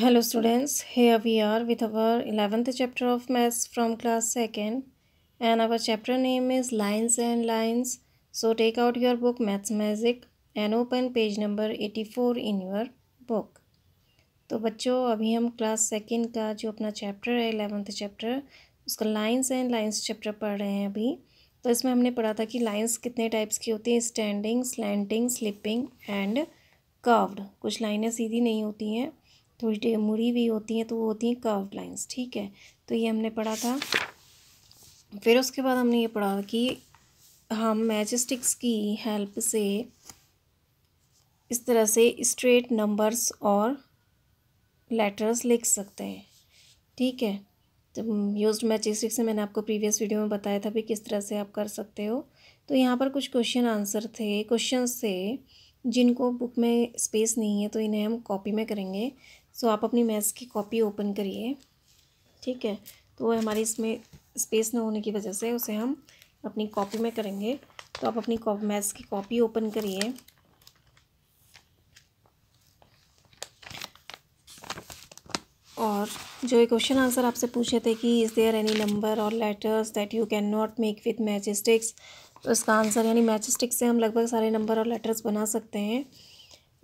Hello students, here we are with our 11th chapter of maths from class 2nd and our chapter name is Lines and Lines. So take out your book Maths Magic and open page number 84 in your book. तो बच्चों अभी हम class second का जो अपना chapter है eleventh chapter उसका lines and lines chapter पढ़ रहे हैं अभी तो इसमें हमने पढ़ा था कि लाइंस कितने टाइप्स की होती हैं standing slanting sleeping and curved कुछ लाइनें सीधी नहीं होती हैं थोड़ी तो मुड़ी हुई होती हैं तो वो होती हैं कर्व लाइन्स ठीक है तो ये हमने पढ़ा था फिर उसके बाद हमने ये पढ़ा कि हम मैजिस्टिक्स की हेल्प से इस तरह से स्ट्रेट नंबर्स और लेटर्स लिख सकते हैं ठीक है तो यूज मैजिस्टिक्स से मैंने आपको प्रीवियस वीडियो में बताया था भी किस तरह से आप कर सकते हो तो यहाँ पर कुछ क्वेश्चन आंसर थे क्वेश्चन थे जिनको बुक में स्पेस नहीं है तो इन्हें हम कॉपी में करेंगे सो आप अपनी मैथ्स की कॉपी ओपन करिए ठीक है तो हमारी इसमें स्पेस ना होने की वजह से उसे हम अपनी कॉपी में करेंगे तो आप अपनी मैथ्स की कॉपी ओपन करिए और जो ये क्वेश्चन आंसर आपसे पूछे थे कि इज़ देयर एनी नंबर और letters that you can not make with matchsticks तो इसका आंसर यानी मैजिस्टिक्स से हम लगभग सारे नंबर और लेटर्स बना सकते हैं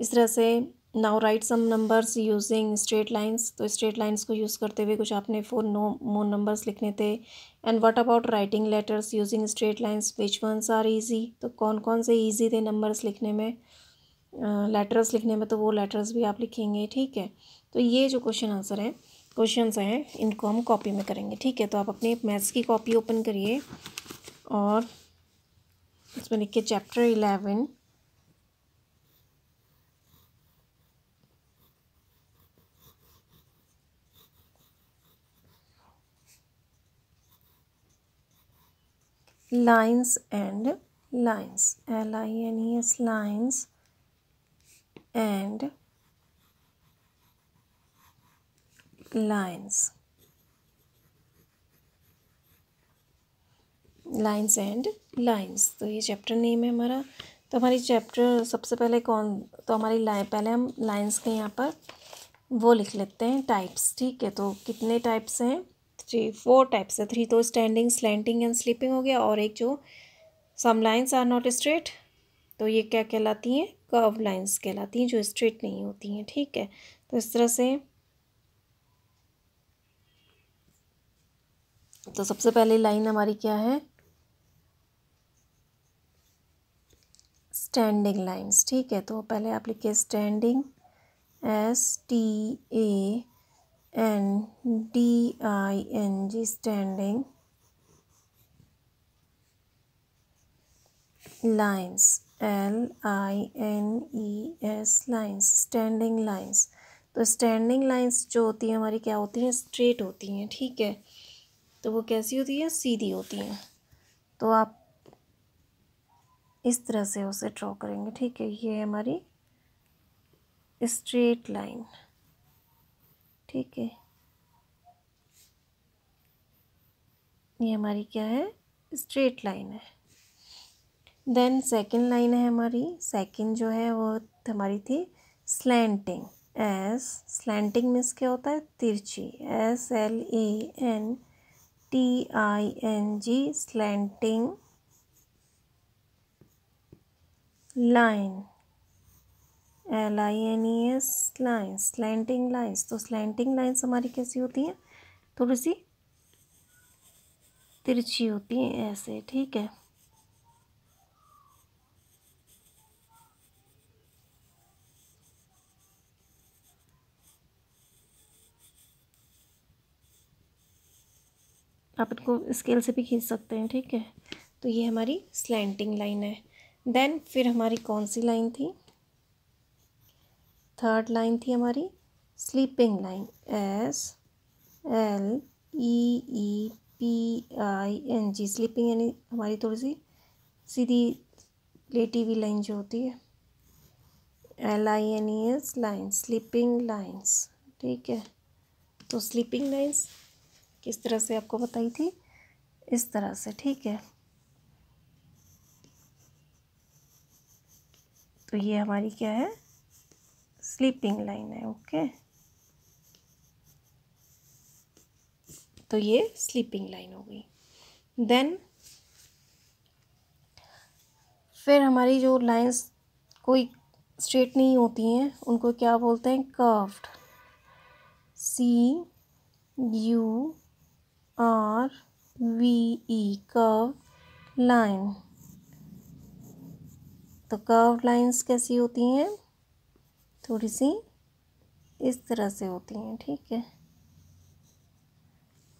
इस तरह से now write some numbers using straight lines तो स्ट्रेट लाइन्स को यूज़ करते हुए कुछ आपने फोर नो मोर नंबर्स लिखने थे and what about writing letters using straight lines which ones are easy तो कौन कौन से ईजी थे नंबर्स लिखने में लेटर्स uh, लिखने में तो वो लेटर्स भी आप लिखेंगे ठीक है तो ये जो क्वेश्चन आंसर हैं क्वेश्चन हैं इनको हम कॉपी में करेंगे ठीक है तो आप अपने मैथ्स की कॉपी ओपन करिए और इसमें लिखिए chapter eleven lines and lines L I N E S lines and lines lines and lines तो ये चैप्टर नेम है हमारा तो हमारी चैप्टर सबसे पहले कौन तो हमारी लाइन पहले हम लाइन्स के यहाँ पर वो लिख लेते हैं टाइप्स ठीक है तो कितने टाइप्स हैं थ्री फोर टाइप्स है थ्री तो स्टैंडिंग स्लैंटिंग एंड स्लीपिंग हो गया और एक जो some lines are not straight तो ये क्या कहलाती हैं कर्व लाइन्स कहलाती हैं जो स्ट्रेट नहीं होती हैं ठीक है तो इस तरह से तो सबसे पहले लाइन हमारी क्या है स्टैंडिंग लाइंस ठीक है तो पहले आप लिखिए standing S T A and D-I-N-G standing lines L I N E S lines standing lines तो स्टैंडिंग लाइन्स जो होती हैं हमारी क्या होती हैं स्ट्रेट होती हैं ठीक है तो वो कैसी होती है सीधी होती हैं तो आप इस तरह से उसे ड्रॉ करेंगे ठीक है ये हमारी स्ट्रेट लाइन ठीक है ये हमारी क्या है स्ट्रेट लाइन है देन सेकंड लाइन है हमारी सेकंड जो है वो हमारी थी स्लैंटिंग एस स्लैंटिंग मीन्स क्या होता है तिरछी S L A N T I N G slanting line L I N E S lines slanting lines तो स्लैंटिंग लाइन्स हमारी कैसी होती हैं थोड़ी सी तिरछी होती हैं ऐसे ठीक है आप इनको स्केल से भी खींच सकते हैं ठीक है तो ये हमारी स्लैंटिंग लाइन है देन फिर हमारी कौन सी लाइन थी थर्ड लाइन थी हमारी sleeping line S L E E P I N G sleeping यानी हमारी थोड़ी सी सीधी लेटी हुई लाइन जो होती है L I N E S line sleeping lines ठीक है तो स्लीपिंग लाइन्स किस तरह से आपको बताई थी इस तरह से ठीक है तो ये हमारी क्या है स्लीपिंग लाइन है ओके तो ये स्लीपिंग लाइन हो गई देन फिर हमारी जो लाइंस कोई स्ट्रेट नहीं होती हैं उनको क्या बोलते हैं curved C U R V E curve line तो कर्व लाइंस कैसी होती हैं थोड़ी सी इस तरह से होती हैं ठीक है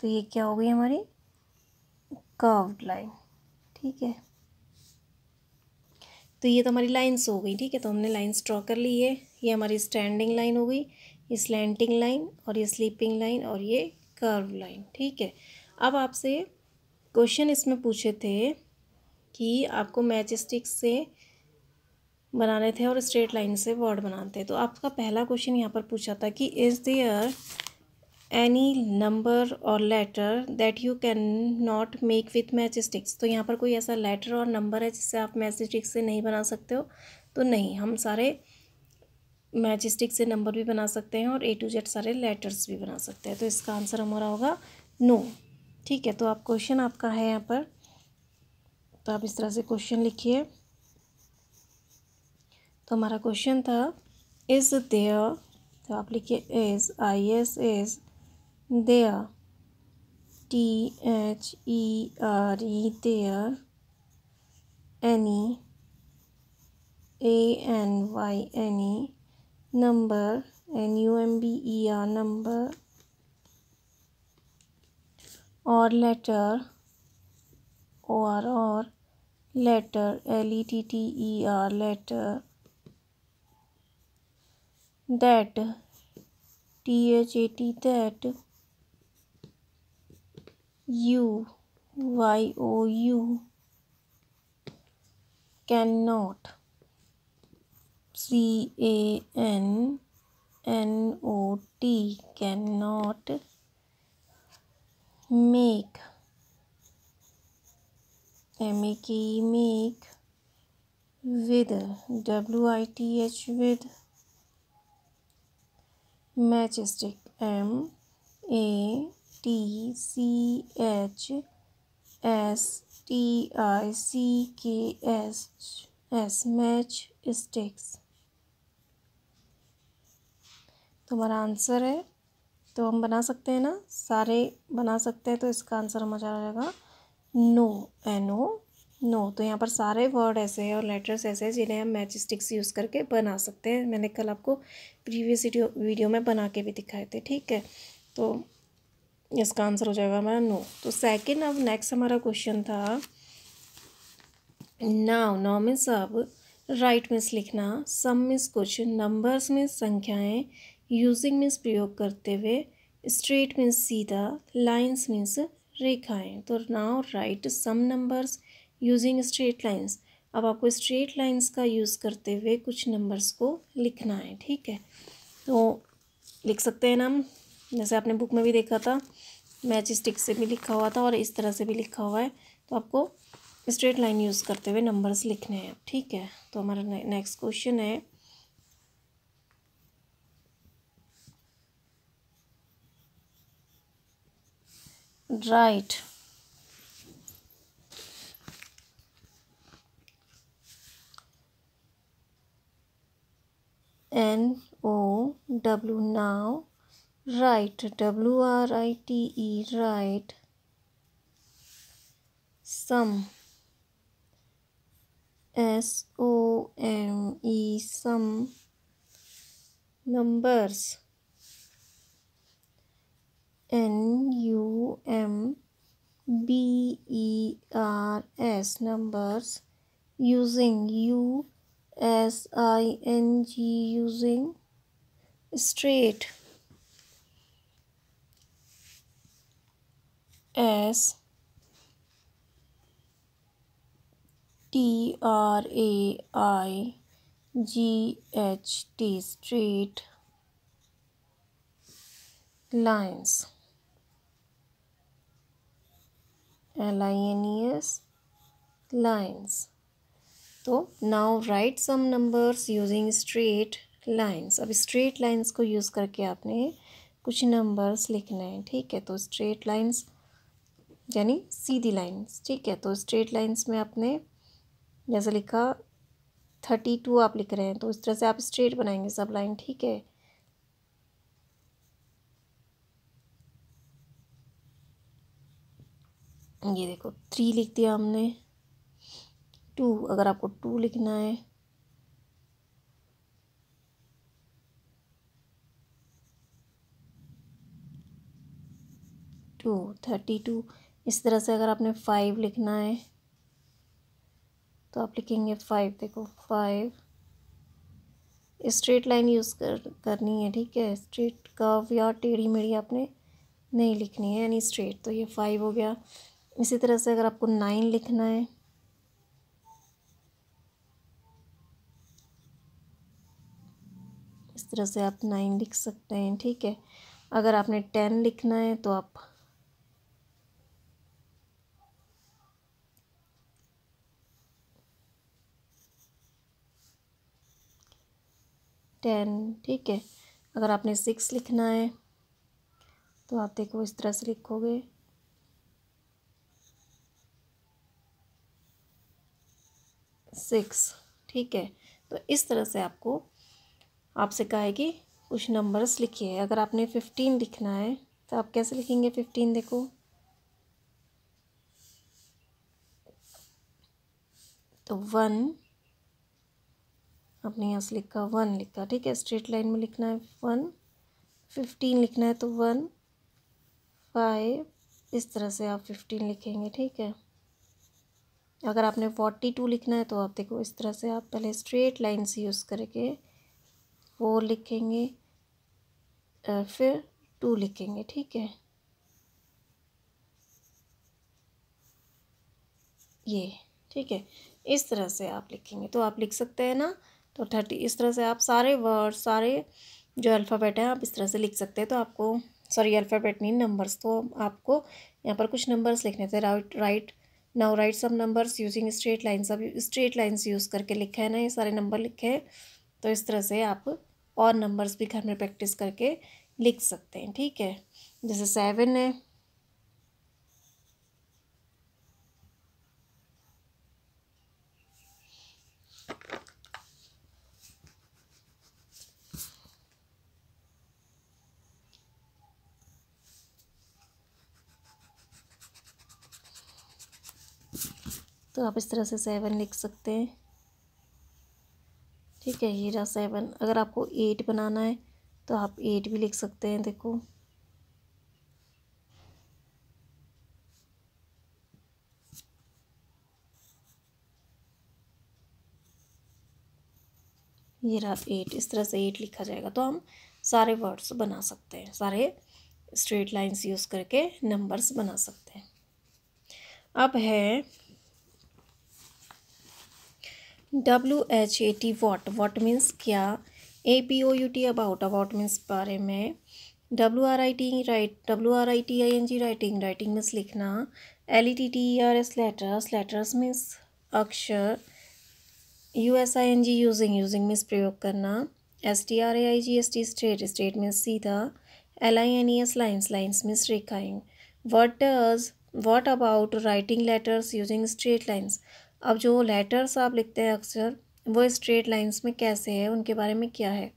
तो ये क्या हो गई हमारी कर्व्ड लाइन ठीक है तो ये तो हमारी लाइंस हो गई ठीक है तो हमने लाइंस ड्रॉ कर ली है ये हमारी स्टैंडिंग लाइन हो गई ये स्लैंटिंग लाइन और ये स्लीपिंग लाइन और ये कर्व लाइन ठीक है अब आपसे क्वेश्चन इसमें पूछे थे कि आपको मैच स्टिक से बनाने थे और स्ट्रेट लाइन से वर्ड बनाते तो आपका पहला क्वेश्चन यहाँ पर पूछा था कि is there any number or letter that you can not make with matchsticks तो यहाँ पर कोई ऐसा लेटर और नंबर है जिससे आप मैच स्टिक्स से नहीं बना सकते हो तो नहीं हम सारे मैच स्टिक्स से नंबर भी बना सकते हैं और ए टू जेड सारे लेटर्स भी बना सकते हैं तो इसका आंसर हमारा होगा नो ठीक है तो आप क्वेश्चन आपका है यहाँ पर तो आप इस तरह से क्वेश्चन लिखिए तो हमारा क्वेश्चन था इज़ देयर तो आप लिखिए is I S is there T H E R E there any A N Y any number N U M B E R number or letter O R or letter L E T T E R letter that that that u y o u cannot c a n n o t cannot make m a k e make with w i t h with matchstick M A T C H S T I C K S S match matchsticks तो हमारा answer है तो हम बना सकते हैं ना सारे बना सकते हैं तो इसका आंसर हमारा आ जाएगा नो एन ओ नो तो यहाँ पर सारे वर्ड ऐसे हैं और लेटर्स ऐसे हैं जिन्हें हम मैच स्टिक्स यूज़ करके बना सकते हैं मैंने कल आपको प्रीवियस वीडियो में बना के भी दिखाए थे ठीक है तो इसका आंसर हो जाएगा हमारा नो तो सेकंड अब नेक्स्ट हमारा क्वेश्चन था नाव नाउ मीन्स अब राइट मीन्स लिखना सम मीन्स कुछ नंबर्स में संख्याएं यूजिंग मीन्स प्रयोग करते हुए स्ट्रेट मीन्स सीधा लाइन्स मीन्स रेखाएँ तो now write some numbers using straight lines अब आपको स्ट्रेट लाइन्स का यूज़ करते हुए कुछ नंबर्स को लिखना है ठीक है तो लिख सकते हैं ना हम जैसे आपने बुक में भी देखा था मैच स्टिक से भी लिखा हुआ था और इस तरह से भी लिखा हुआ है तो आपको स्ट्रेट लाइन यूज़ करते हुए नंबर्स लिखने हैं ठीक है तो हमारा नेक्स्ट क्वेश्चन है write right. N O W now write W R I T E write sum S O M E sum numbers N U M B E R S numbers using U S I N G using straight S T R A I G H T straight lines L I N E S lines तो now write some numbers using straight lines अब straight lines को use करके आपने कुछ numbers लिखने हैं ठीक है तो स्ट्रेट लाइंस यानी सीधी लाइंस ठीक है तो स्ट्रेट लाइंस में आपने जैसे लिखा थर्टी टू आप लिख रहे हैं तो इस तरह से आप स्ट्रेट बनाएंगे सब लाइन ठीक है ये देखो थ्री लिख दिया हमने टू अगर आपको टू लिखना है टू थर्टी टू इस तरह से अगर आपने फाइव लिखना है तो आप लिखेंगे फाइव देखो फाइव स्ट्रेट लाइन यूज़ कर करनी है ठीक है स्ट्रेट कर्व या टेढ़ी मेढ़ी आपने नहीं लिखनी है यानी स्ट्रेट तो ये फाइव हो गया इसी तरह से अगर आपको नाइन लिखना है तरह से आप नाइन लिख सकते हैं ठीक है अगर आपने टेन लिखना है तो आप टेन ठीक है अगर आपने सिक्स लिखना है तो आप देखो इस तरह से लिखोगे सिक्स ठीक है तो इस तरह से आपको आपसे कहा है कि कुछ नंबर्स लिखिए अगर आपने फिफ्टीन लिखना है तो आप कैसे लिखेंगे फिफ्टीन देखो तो वन आपने यहाँ से लिखा वन लिखा ठीक है स्ट्रेट लाइन में लिखना है वन फिफ्टीन लिखना है तो वन फाइव इस तरह से आप फिफ्टीन लिखेंगे ठीक है अगर आपने फोर्टी टू लिखना है तो आप देखो इस तरह से आप पहले स्ट्रेट लाइन से यूज़ करके फोर लिखेंगे फिर टू लिखेंगे ठीक है ये ठीक है इस तरह से आप लिखेंगे तो आप लिख सकते हैं ना तो थर्टी इस तरह से आप सारे वर्ड सारे जो अल्फ़ाबेट हैं आप इस तरह से लिख सकते हैं तो आपको सॉरी अल्फ़ाबेट नहीं नंबर्स तो आपको यहाँ पर कुछ नंबर्स लिखने थे write write now write some numbers using straight line सब स्ट्रेट लाइन्स यूज़ करके लिखा है ना ये सारे नंबर लिखे हैं तो इस तरह से आप और नंबर्स भी घर में प्रैक्टिस करके लिख सकते हैं ठीक है जैसे सेवन है तो आप इस तरह से सेवन लिख सकते हैं ठीक है ये रहा सेवन अगर आपको एट बनाना है तो आप एट भी लिख सकते हैं देखो ये रहा एट इस तरह से एट लिखा जाएगा तो हम सारे वर्ड्स बना सकते हैं सारे स्ट्रेट लाइंस यूज़ करके नंबर्स बना सकते हैं अब है W H A T what what means क्या A B O U T about about means बारे में W R I T write W R I T I N G writing writing means लिखना L E T T R S letters letters means अक्षर U S I N G using using means प्रयोग करना S T R A I G S T straight straight means सीधा L I N E S lines lines means रेखाइंग what does what about writing letters using straight lines अब जो letters आप लिखते हैं अक्सर वो स्ट्रेट लाइंस में कैसे हैं उनके बारे में क्या है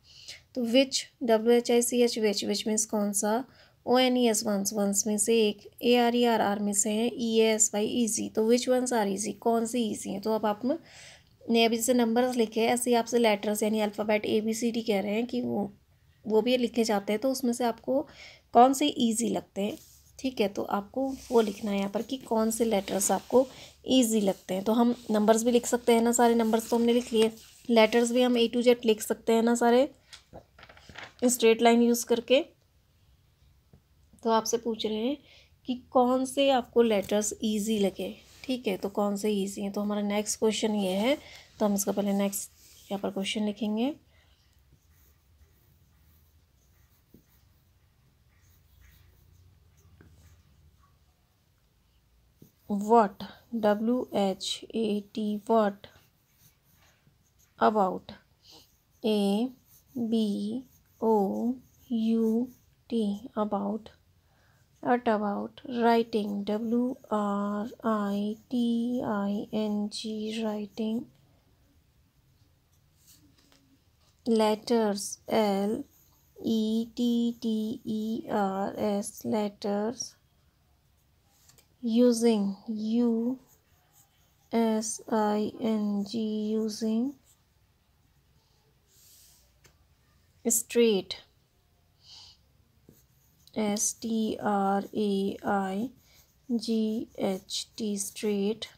तो which W H I C H which which means कौन सा O N E S ones ones में से एक A R E are are में से है ई एस वाई ईजी तो विच वंस आर ईजी कौन सी ईजी हैं तो अब आप ने अभी जैसे नंबर्स लिखे ऐसे ही आपसे लेटर्स यानी alphabet A B C D कह रहे हैं कि वो वो भी लिखे जाते हैं तो उसमें से आपको कौन से ईजी लगते हैं ठीक है तो आपको वो लिखना है यहाँ पर कि कौन से लेटर्स आपको ईजी लगते हैं तो हम नंबर्स भी लिख सकते हैं ना सारे नंबर्स तो हमने लिख लिए लेटर्स भी हम ए टू जेड लिख सकते हैं ना सारे स्ट्रेट लाइन यूज़ करके तो आपसे पूछ रहे हैं कि कौन से आपको लेटर्स ईजी लगे ठीक है तो कौन से ईजी हैं तो हमारा नेक्स्ट क्वेश्चन ये है तो हम इसका पहले नेक्स्ट यहाँ पर क्वेश्चन लिखेंगे what w h a t what about a b o u t about at about writing w r i t i n g writing letters l e t t e r s letters using u s i n g using straight s t r a i g h t straight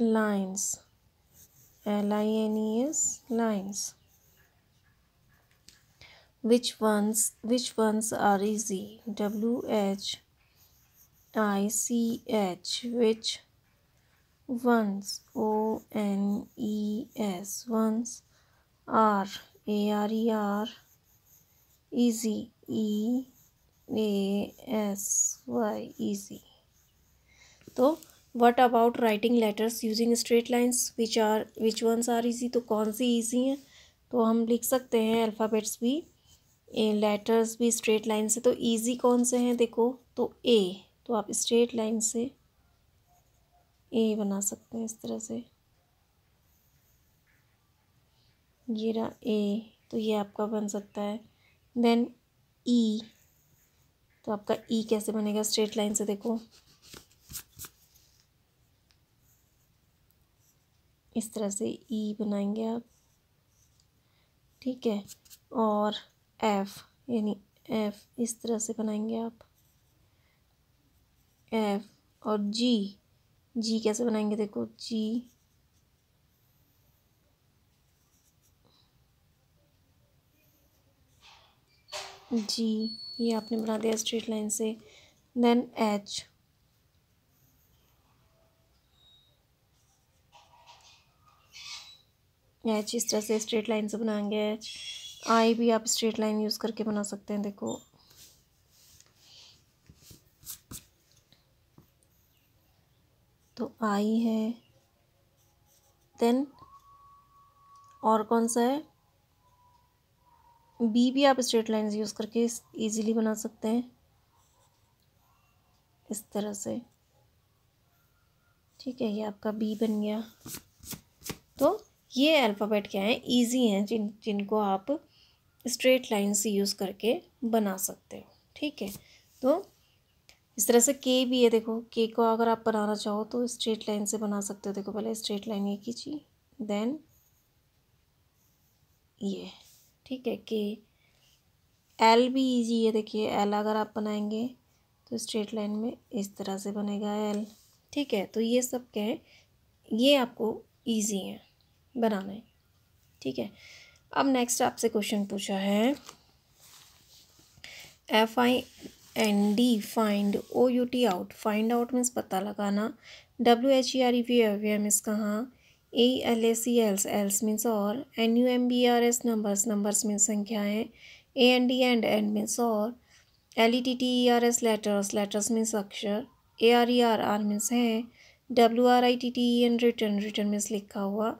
lines l i n e s lines which ones which ones are easy w h i c h which ones o n e s ones are a r e r easy e a s y easy तो what about writing letters using straight lines which are which ones are easy तो कौन सी easy हैं तो हम लिख सकते हैं alphabets भी लेटर्स भी स्ट्रेट लाइन से तो ईजी कौन से हैं देखो तो ए तो आप स्ट्रेट लाइन से ए बना सकते हैं इस तरह से ये रहा ए तो ये आपका बन सकता है देन ई e, तो आपका ई e कैसे बनेगा स्ट्रेट लाइन से देखो इस तरह से ई e बनाएंगे आप ठीक है और एफ यानी एफ इस तरह से बनाएंगे आप एफ और जी जी कैसे बनाएंगे देखो जी जी ये आपने बना दिया स्ट्रेट लाइन से देन एच एच इस तरह से स्ट्रेट लाइन से बनाएंगे एच आई भी आप स्ट्रेट लाइन यूज़ करके बना सकते हैं देखो तो आई है देन और कौन सा है बी भी आप स्ट्रेट लाइन यूज़ करके इजीली बना सकते हैं इस तरह से ठीक है ये आपका बी बन गया तो ये अल्फ़ाबेट क्या है इजी हैं जिन जिनको आप स्ट्रेट लाइन्स यूज़ करके बना सकते हो ठीक है तो इस तरह से के भी है देखो के को अगर आप बनाना चाहो तो स्ट्रेट लाइन से बना सकते हो देखो पहले स्ट्रेट लाइन ये खींची देन ये ठीक है के एल भी ईजी है देखिए एल अगर आप बनाएंगे तो स्ट्रेट लाइन में इस तरह से बनेगा एल ठीक है तो ये सब क्या है ये आपको ईजी है बनाने ठीक है अब नेक्स्ट आपसे क्वेश्चन पूछा है F I N D find O U T out find out means पता लगाना W H E R E वी एव एम इस कहाँ A L A C else else means और N U M B R S numbers numbers means संख्याएँ A N D and and means और L E T T E R S letters letters means अक्षर A R E are are means हैं W R I T T E N written written means लिखा हुआ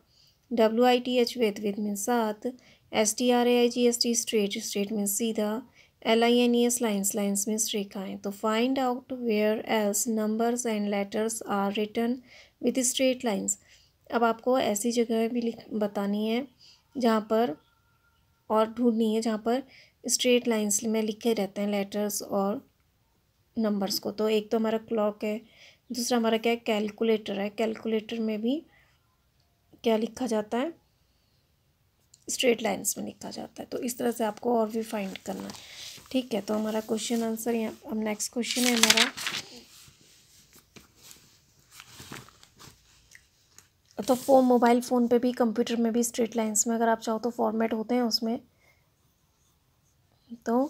W I T H with with में सात S T R A I G S T straight straight में सीधा L I N E S lines lines में स्ट्रेखाएँ तो find out where else numbers and letters are written with straight lines अब आपको ऐसी जगह भी लिख बतानी है जहाँ पर और ढूंढनी है जहाँ पर स्ट्रेट लाइन्स में लिखे रहते हैं लेटर्स और नंबर्स को तो एक तो हमारा क्लॉक है दूसरा हमारा क्या है कैलकुलेटर है कैलकुलेटर में भी क्या लिखा जाता है स्ट्रेट लाइन्स में लिखा जाता है तो इस तरह से आपको और भी फाइंड करना है ठीक है तो हमारा क्वेश्चन आंसर यहाँ अब नेक्स्ट क्वेश्चन है हमारा तो फ़ोन मोबाइल फ़ोन पे भी कंप्यूटर में भी स्ट्रेट लाइंस में अगर आप चाहो तो फॉर्मेट होते हैं उसमें तो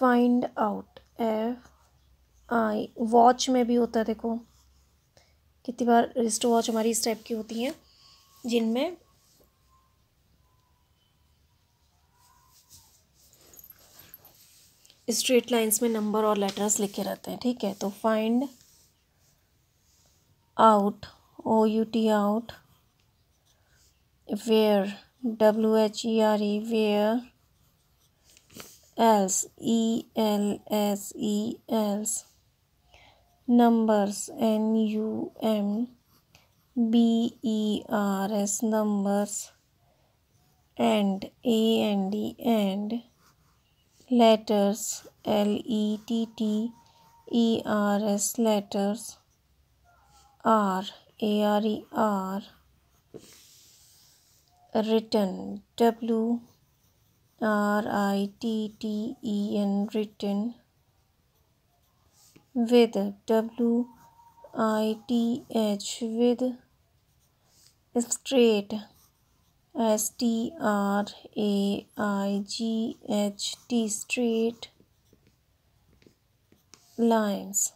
find out F I watch में भी होता है देखो कितनी बार रिस्ट वॉच हमारी इस टाइप की होती हैं जिनमें स्ट्रेट लाइंस में नंबर और लेटर्स लिखे रहते हैं ठीक है तो find out O U T out where W H E R E where else E L S E else numbers N U M BERS numbers and A and D and letters L-E-T-T E-R-S letters R E R written W R I T T E N written with W I T H with straight S T R A I G H T straight lines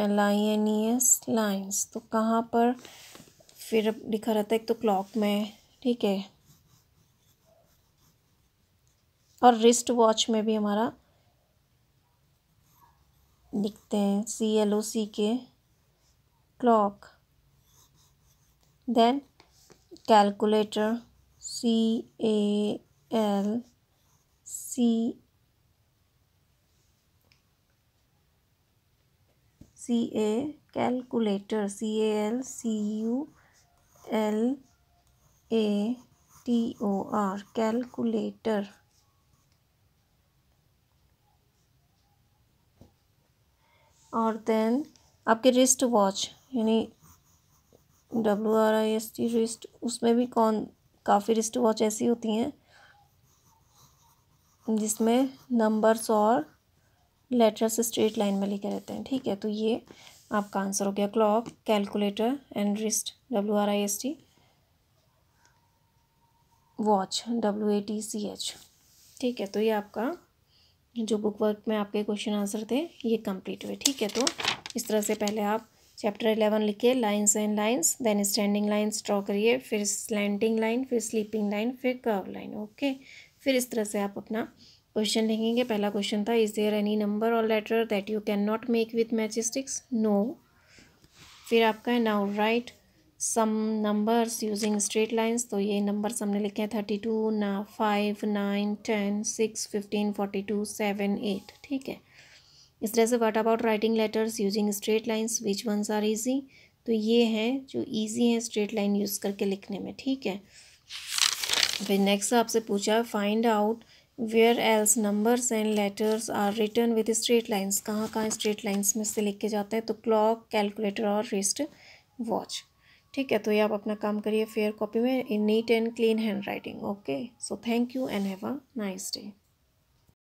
L I N E S lines तो कहाँ पर फिर लिखा रहता है एक तो clock में ठीक है और रिस्ट वॉच में भी हमारा लिखते हैं C L O C K clock then calculator C A L C C A calculator C A L C U L A T O R calculator और देन आपके रिस्ट वॉच यानी W R I S T wrist उसमें भी कौन काफ़ी wrist watch ऐसी होती हैं जिसमें नंबर्स और लेटर्स स्ट्रेट लाइन में लिखे रहते हैं ठीक है तो ये आपका आंसर हो गया clock calculator and wrist W R I S T watch W A T C H ठीक है तो ये आपका जो बुक वर्क में आपके क्वेश्चन आंसर थे ये कंप्लीट हुए ठीक है तो इस तरह से पहले आप चैप्टर इलेवन लिखिए lines and lines then standing lines draw करिए फिर स्लैंडिंग लाइन फिर स्लीपिंग लाइन फिर कर्व लाइन ओके फिर इस तरह से आप अपना क्वेश्चन लिखेंगे पहला क्वेश्चन था is there any number or letter that you can not make with matchsticks no फिर आपका है now write some numbers using straight lines तो ये नंबर्स हमने लिखे हैं थर्टी टू ना five nine ten six fifteen forty two seven eight ठीक है इस तरह से what about writing letters using straight lines which ones are easy तो ये हैं जो ईजी हैं स्ट्रेट लाइन यूज़ करके लिखने में ठीक है फिर नेक्स्ट आपसे पूछा find out where else numbers and letters are written with straight lines कहाँ कहाँ स्ट्रेट लाइन्स में से के जाते हैं तो क्लॉक कैलकुलेटर और रिस्ट वॉच ठीक है तो ये आप अपना काम करिए फेयर कॉपी में in neat and clean handwriting okay so thank you and have a nice day